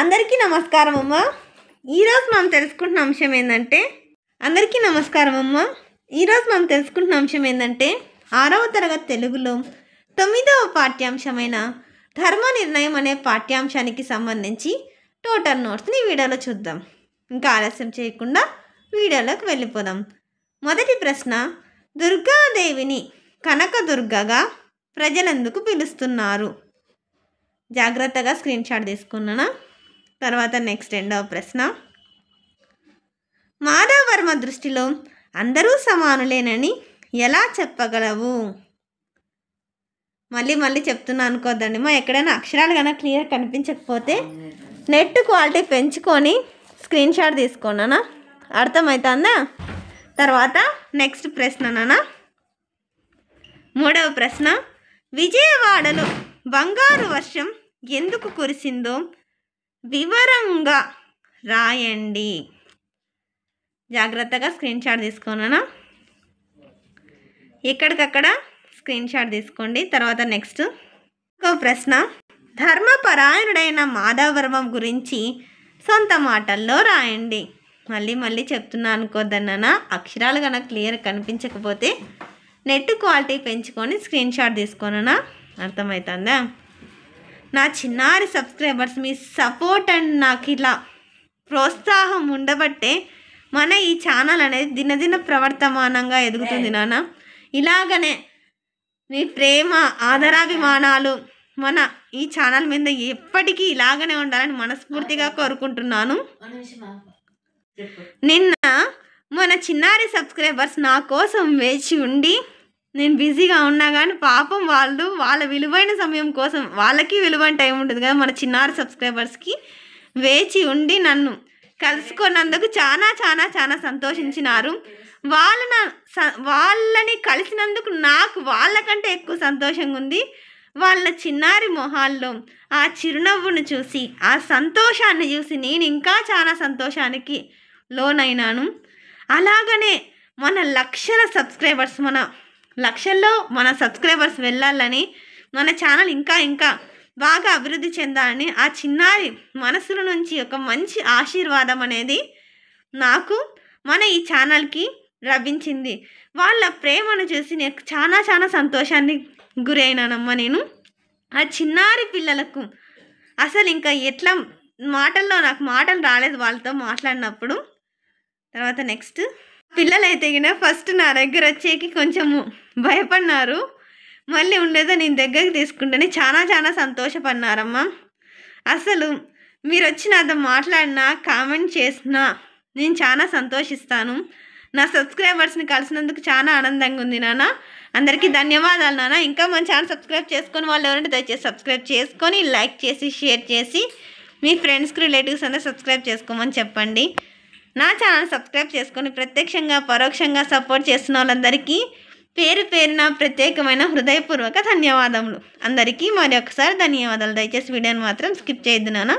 అందరికీ నమస్కారం అమ్మ ఈరోజు మనం తెలుసుకుంటున్న అంశం ఏంటంటే అందరికీ నమస్కారం అమ్మ ఈరోజు మనం తెలుసుకుంటున్న అంశం ఏంటంటే ఆరవ తరగతి తెలుగులో తొమ్మిదవ పాఠ్యాంశమైన ధర్మ నిర్ణయం అనే పాఠ్యాంశానికి సంబంధించి టోటల్ నోట్స్ని వీడియోలో చూద్దాం ఇంకా ఆలస్యం చేయకుండా వీడియోలోకి వెళ్ళిపోదాం మొదటి ప్రశ్న దుర్గాదేవిని కనకదుర్గగా ప్రజలందుకు పిలుస్తున్నారు జాగ్రత్తగా స్క్రీన్ షాట్ తీసుకున్నానా తర్వాత నెక్స్ట్ రెండవ ప్రశ్న మాధవర్మ దృష్టిలో అందరూ సమానులేనని ఎలా చెప్పగలవు మళ్ళీ మళ్ళీ చెప్తున్నా అనుకోద్దండి మా ఎక్కడైనా అక్షరాలు కనుక క్లియర్ కనిపించకపోతే నెట్ క్వాలిటీ పెంచుకొని స్క్రీన్ షాట్ తీసుకోనా అర్థమవుతుందా తర్వాత నెక్స్ట్ ప్రశ్న మూడవ ప్రశ్న విజయవాడలో బంగారు వర్షం ఎందుకు కురిసిందో వివరంగా రాయండి జాగ్రత్తగా స్క్రీన్ షాట్ తీసుకోనా ఎక్కడికక్కడ స్క్రీన్ షాట్ తీసుకోండి తర్వాత నెక్స్ట్ ఇంకో ప్రశ్న ధర్మపరాయణుడైన మాధవర్మం గురించి సొంత మాటల్లో రాయండి మళ్ళీ మళ్ళీ చెప్తున్నా అనుకోద్దన్నానా అక్షరాలు కనుక క్లియర్ కనిపించకపోతే నెట్ క్వాలిటీ పెంచుకొని స్క్రీన్ షాట్ తీసుకోనన్నా అర్థమవుతుందా నా చిన్నారి సబ్స్క్రైబర్స్ మీ సపోర్ట్ అండ్ నాకు ఇలా ప్రోత్సాహం ఉండబట్టే మన ఈ ఛానల్ అనేది దినదిన ప్రవర్తమానంగా ఎదుగుతుంది నాన్న ఇలాగనే మీ ప్రేమ ఆదరాభిమానాలు మన ఈ ఛానల్ మీద ఎప్పటికీ ఇలాగనే ఉండాలని మనస్ఫూర్తిగా కోరుకుంటున్నాను నిన్న మన చిన్నారి సబ్స్క్రైబర్స్ నా కోసం వేచి ఉండి నేను బిజీగా ఉన్నా కానీ పాపం వాళ్ళు వాళ్ళ విలువైన సమయం కోసం వాళ్ళకి విలువైన టైం ఉంటుంది కదా మన చిన్నారు సబ్స్క్రైబర్స్కి వేచి ఉండి నన్ను కలుసుకున్నందుకు చాలా చాలా చాలా సంతోషించినారు వాళ్ళ నా వాళ్ళని కలిసినందుకు నాకు వాళ్ళకంటే ఎక్కువ సంతోషంగా ఉంది వాళ్ళ చిన్నారి మొహాల్లో ఆ చిరునవ్వును చూసి ఆ సంతోషాన్ని చూసి నేను ఇంకా చాలా సంతోషానికి లోనైనాను అలాగనే మన లక్షల సబ్స్క్రైబర్స్ మన లక్షల్లో మన సబ్స్క్రైబర్స్ వెళ్ళాలని మన ఛానల్ ఇంకా ఇంకా బాగా అభివృద్ధి చెందాలని ఆ చిన్నారి మనసుల నుంచి ఒక మంచి ఆశీర్వాదం అనేది నాకు మన ఈ ఛానల్కి లభించింది వాళ్ళ ప్రేమను చూసి నేను చాలా చాలా సంతోషాన్ని గురైనానమ్మ నేను ఆ చిన్నారి పిల్లలకు అసలు ఇంకా ఎట్లా మాటల్లో నాకు మాటలు రాలేదు వాళ్ళతో మాట్లాడినప్పుడు తర్వాత నెక్స్ట్ పిల్లలు అయితే ఫస్ట్ నా దగ్గర వచ్చేకి కొంచెము భయపడినారు మళ్ళీ ఉండేదో నేను దగ్గరికి తీసుకుంటేనే చాలా చాలా సంతోషపడినారమ్మ అసలు మీరు వచ్చి నాతో మాట్లాడినా కామెంట్ చేసినా నేను చాలా సంతోషిస్తాను నా సబ్స్క్రైబర్స్ని కలిసినందుకు చాలా ఆనందంగా ఉంది నాన్న అందరికీ ధన్యవాదాలు నాన్న ఇంకా మన ఛానల్ సబ్స్క్రైబ్ చేసుకొని వాళ్ళు ఎవరంటే దయచేసి సబ్స్క్రైబ్ చేసుకొని లైక్ చేసి షేర్ చేసి మీ ఫ్రెండ్స్కి రిలేటివ్స్ అందరూ సబ్స్క్రైబ్ చేసుకోమని చెప్పండి నా ఛానల్ సబ్స్క్రైబ్ చేసుకొని ప్రత్యక్షంగా పరోక్షంగా సపోర్ట్ చేస్తున్న వాళ్ళందరికీ పేరు పేరున ప్రత్యేకమైన హృదయపూర్వక ధన్యవాదములు అందరికీ మరి ఒకసారి ధన్యవాదాలు దయచేసి వీడియోని మాత్రం స్కిప్ చేయొద్దు నానా